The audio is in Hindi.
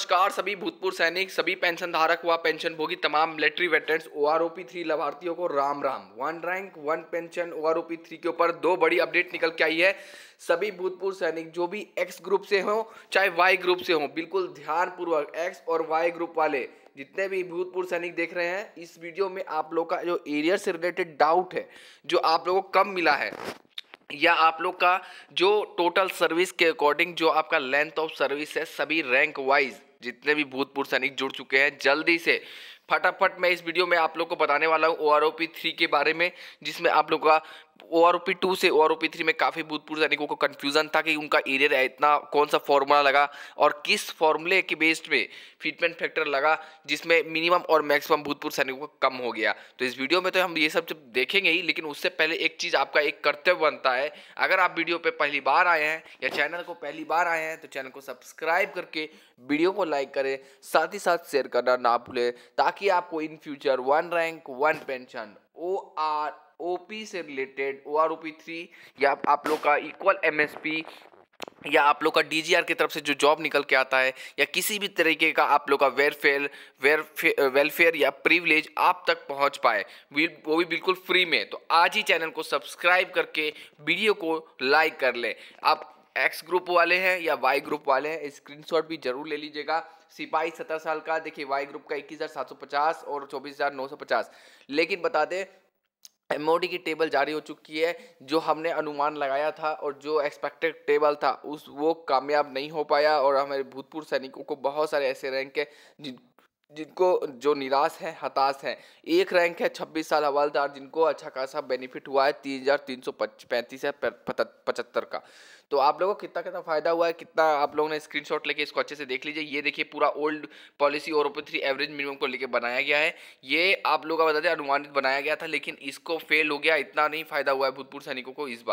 नमस्कार सभी भूतपूर्व सैनिक सभी पेंशन धारक व पेंशन भोगी तमाम military veterans O R three लाभार्थियों को Ram Ram one rank one pension O R three के ऊपर दो बड़ी अपडेट निकल के आई है सभी भूतपूर्व सैनिक जो भी एक्स ग्रुप से हो चाहे वाई ग्रुप से हो बिल्कुल ध्यानपूर्वक एक्स और वाई ग्रुप वाले जितने भी भूतपूर्व सैनिक देख रहे हैं इस वीडियो में आप लोग का जो एरियर से रिलेटेड डाउट है जो आप लोगों को कम मिला है या आप लोग का जो टोटल सर्विस के अकॉर्डिंग जो आपका लेंथ ऑफ सर्विस है सभी रैंक वाइज जितने भी भूतपूर्व सैनिक जुड़ चुके हैं जल्दी से फटाफट मैं इस वीडियो में आप लोग को बताने वाला हूँ O R O P three के बारे में जिसमें आप लोग का O R O P two से O R O P three में काफ़ी भूतपूर्व सैनिकों को कन्फ्यूज़न था कि उनका एरियर इतना कौन सा फॉर्मूला लगा और किस फॉर्मूले के बेस्ड में फिटमेंट फैक्टर लगा जिसमें मिनिमम और मैक्सिमम भूतपूर्व सैनिकों का कम हो गया तो इस वीडियो में तो हम ये सब जब देखेंगे ही लेकिन उससे पहले एक चीज़ आपका एक कर्तव्य बनता है अगर आप वीडियो पर पहली बार आए हैं या चैनल को पहली बार आए हैं तो चैनल को सब्सक्राइब करके वीडियो को लाइक करें साथ ही साथ शेयर करना ना भूलें ताकि आपको in future one rank one pension O R OP से related O R O P three या आप लोग का इक्वल एम एस पी या आप लोग का आर की तरफ से जो जॉब निकल के आता है या किसी भी तरीके का आप लोग का वेलफेयर वेलफेयर वेलफेयर या प्रिविलेज आप तक पहुंच पाए वो भी बिल्कुल फ्री में तो आज ही चैनल को सब्सक्राइब करके वीडियो को लाइक कर लें आप एक्स ग्रुप वाले हैं या वाई ग्रुप वाले हैं स्क्रीनशॉट भी जरूर ले लीजिएगा सिपाही सत्रह साल का देखिए वाई ग्रुप का इक्कीस हज़ार सात सौ पचास और चौबीस हज़ार नौ सौ पचास लेकिन बता दें एम की टेबल जारी हो चुकी है जो हमने अनुमान लगाया था और जो एक्सपेक्टेड टेबल था उस वो कामयाब नहीं हो पाया और हमारे भूतपूर्व सैनिकों को बहुत सारे ऐसे रैंक है जिन जिनको जो निराश हैं हताश हैं एक रैंक है छब्बीस साल हवालदार जिनको अच्छा खासा बेनिफिट हुआ है तीन हज़ार तीन सौ पैंतीस है पचहत्तर का तो आप लोगों को कितना कितना फ़ायदा हुआ है कितना आप लोगों ने स्क्रीनशॉट लेके इसको अच्छे से देख लीजिए ये देखिए पूरा ओल्ड पॉलिसी और ओपी थ्री एवरेज मिनिमम को लेके बनाया गया है ये आप लोगों का बता दें अनुमानित बनाया गया था लेकिन इसको फेल हो गया इतना नहीं फ़ायदा हुआ है भूतपूर्व सैनिकों को इस बार